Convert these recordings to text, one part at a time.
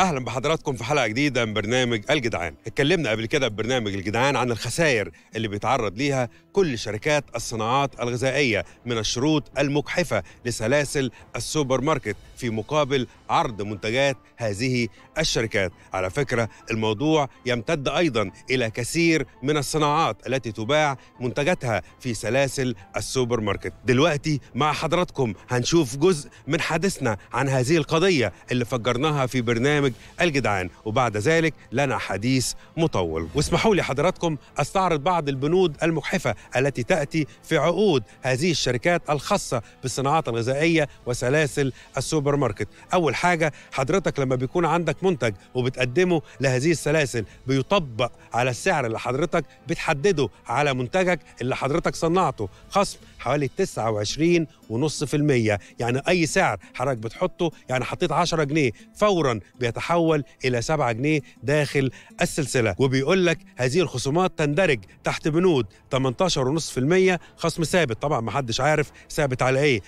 اهلا بحضراتكم في حلقه جديده من برنامج الجدعان اتكلمنا قبل كده في برنامج الجدعان عن الخسائر اللي بيتعرض ليها كل شركات الصناعات الغذائيه من الشروط المجحفه لسلاسل السوبر ماركت في مقابل عرض منتجات هذه الشركات على فكره الموضوع يمتد ايضا الى كثير من الصناعات التي تباع منتجاتها في سلاسل السوبر ماركت دلوقتي مع حضراتكم هنشوف جزء من حديثنا عن هذه القضيه اللي فجرناها في برنامج برنامج الجدعان وبعد ذلك لنا حديث مطول واسمحوا لي حضراتكم استعرض بعض البنود المجحفة التي تأتي في عقود هذه الشركات الخاصة بالصناعات الغذائية وسلاسل السوبر ماركت أول حاجة حضرتك لما بيكون عندك منتج وبتقدمه لهذه السلاسل بيطبق على السعر اللي حضرتك بتحدده على منتجك اللي حضرتك صنعته خصم حوالي 29.5% يعني أي سعر حضرتك بتحطه يعني حطيت 10 جنيه فورا بيتحول إلى 7 جنيه داخل السلسلة وبيقول لك هذه الخصومات تندرج تحت بنود 18.5% خصم ثابت طبعا ما حدش عارف ثابت على إيه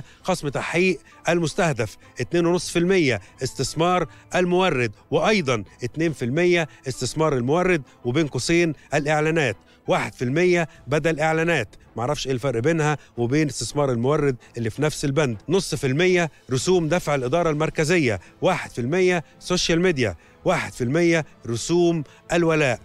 1.5% خصم تحقيق المستهدف 2.5% استثمار المورد وأيضا 2% استثمار المورد وبين قوسين الإعلانات 1% بدل اعلانات معرفش ايه الفرق بينها وبين استثمار المورد اللي في نفس البند نص في المية رسوم دفع الإدارة المركزية المية سوشيال ميديا المية رسوم الولاء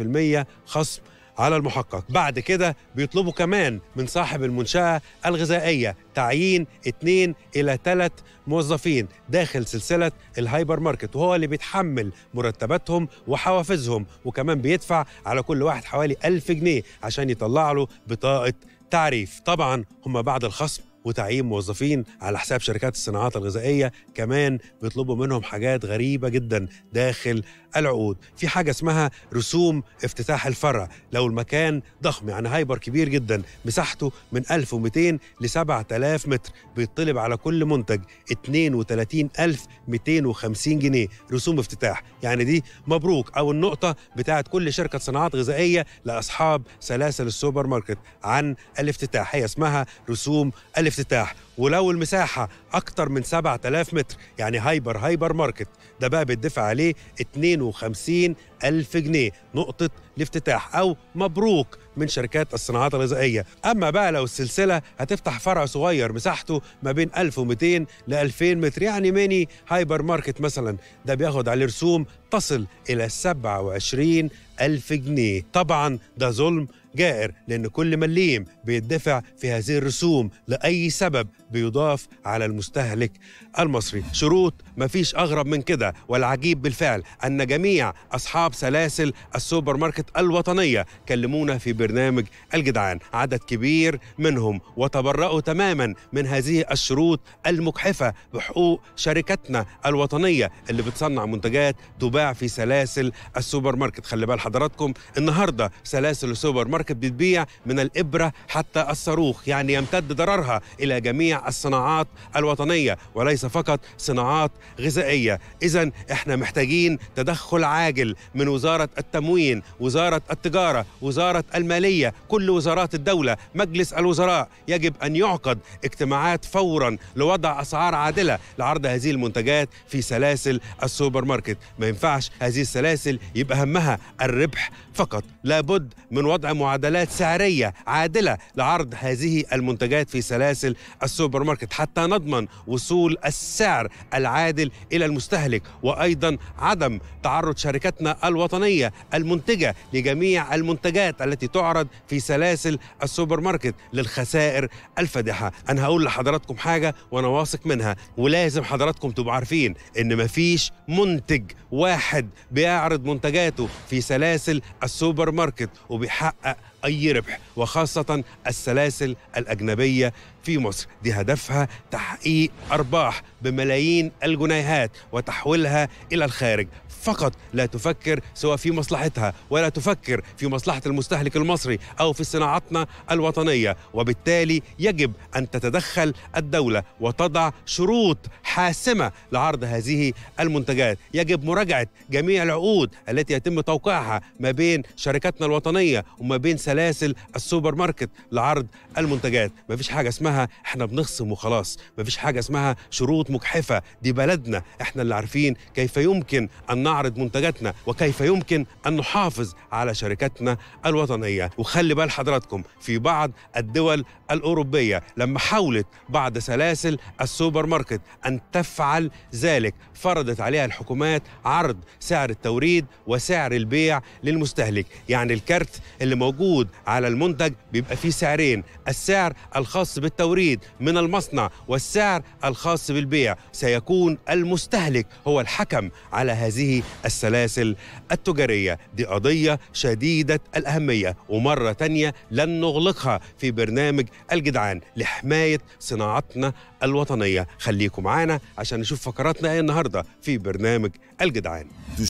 المية خصم على المحقق بعد كده بيطلبوا كمان من صاحب المنشأة الغذائية تعيين اتنين إلى ثلاث موظفين داخل سلسلة الهايبر ماركت وهو اللي بيتحمل مرتباتهم وحوافزهم وكمان بيدفع على كل واحد حوالي ألف جنيه عشان يطلع له بطاقة تعريف طبعا هم بعد الخصم وتعيين موظفين على حساب شركات الصناعات الغذائيه كمان بيطلبوا منهم حاجات غريبه جدا داخل العقود في حاجه اسمها رسوم افتتاح الفرع لو المكان ضخم يعني هايبر كبير جدا مساحته من 1200 ل 7000 متر بيطلب على كل منتج 32250 جنيه رسوم افتتاح يعني دي مبروك او النقطه بتاعت كل شركه صناعات غذائيه لاصحاب سلاسل السوبر ماركت عن الافتتاح هي اسمها رسوم الافتتاح الافتتاح ولو المساحة أكتر من 7000 متر يعني هايبر هايبر ماركت ده بقى بيدفع عليه 52 ألف جنيه نقطة الافتتاح أو مبروك من شركات الصناعات الغذائية أما بقى لو السلسلة هتفتح فرع صغير مساحته ما بين 1200 ل 2000 متر يعني ميني هايبر ماركت مثلا ده بياخد عليه رسوم تصل إلى 27 ألف جنيه طبعا ده ظلم جائر لأن كل مليم بيدفع في هذه الرسوم لأي سبب بيضاف على المستهلك المصري شروط مفيش أغرب من كده والعجيب بالفعل أن جميع أصحاب سلاسل السوبر ماركت الوطنية كلمونا في برنامج الجدعان عدد كبير منهم وتبرأوا تماما من هذه الشروط المجحفة بحقوق شركتنا الوطنية اللي بتصنع منتجات تباع في سلاسل السوبر ماركت خلي بالك لحضراتكم النهارده سلاسل السوبر ماركت بتبيع من الابره حتى الصاروخ يعني يمتد ضررها الى جميع الصناعات الوطنيه وليس فقط صناعات غذائيه اذا احنا محتاجين تدخل عاجل من وزاره التموين وزاره التجاره وزاره الماليه كل وزارات الدوله مجلس الوزراء يجب ان يعقد اجتماعات فورا لوضع اسعار عادله لعرض هذه المنتجات في سلاسل السوبر ماركت ما ينفعش هذه السلاسل يبقى همها الربح فقط لابد من وضع معادلات سعرية عادلة لعرض هذه المنتجات في سلاسل السوبر ماركت حتى نضمن وصول السعر العادل إلى المستهلك وأيضا عدم تعرض شركتنا الوطنية المنتجة لجميع المنتجات التي تعرض في سلاسل السوبر ماركت للخسائر الفادحة أنا هقول لحضراتكم حاجة وأنا واثق منها ولازم حضراتكم تبقوا عارفين إن مفيش منتج واحد بيعرض منتجاته في سلاسل سلاسل السوبر ماركت وبيحقق أي ربح وخاصة السلاسل الأجنبية في مصر دي هدفها تحقيق أرباح بملايين الجنيهات وتحويلها إلى الخارج فقط لا تفكر سوى في مصلحتها ولا تفكر في مصلحة المستهلك المصري أو في صناعتنا الوطنية وبالتالي يجب أن تتدخل الدولة وتضع شروط حاسمة لعرض هذه المنتجات يجب مراجعة جميع العقود التي يتم توقيعها ما بين شركتنا الوطنية وما بين سلاسل السوبر ماركت لعرض المنتجات ما فيش حاجة اسمها احنا بنخصم وخلاص ما فيش حاجة اسمها شروط مجحفة دي بلدنا احنا اللي عارفين كيف يمكن أن نعرض منتجاتنا وكيف يمكن أن نحافظ على شركتنا الوطنية وخلي بال حضراتكم في بعض الدول الأوروبية لما حاولت بعض سلاسل السوبر ماركت أن تفعل ذلك فرضت عليها الحكومات عرض سعر التوريد وسعر البيع للمستهلك يعني الكارت اللي موجود على المنتج بيبقى فيه سعرين السعر الخاص بالتوريد من المصنع والسعر الخاص بالبيع سيكون المستهلك هو الحكم على هذه السلاسل التجارية دي قضية شديدة الأهمية ومرة تانية لن نغلقها في برنامج الجدعان لحماية صناعتنا الوطنية خليكم معانا عشان نشوف فقراتنا إيه النهاردة في برنامج الجدعان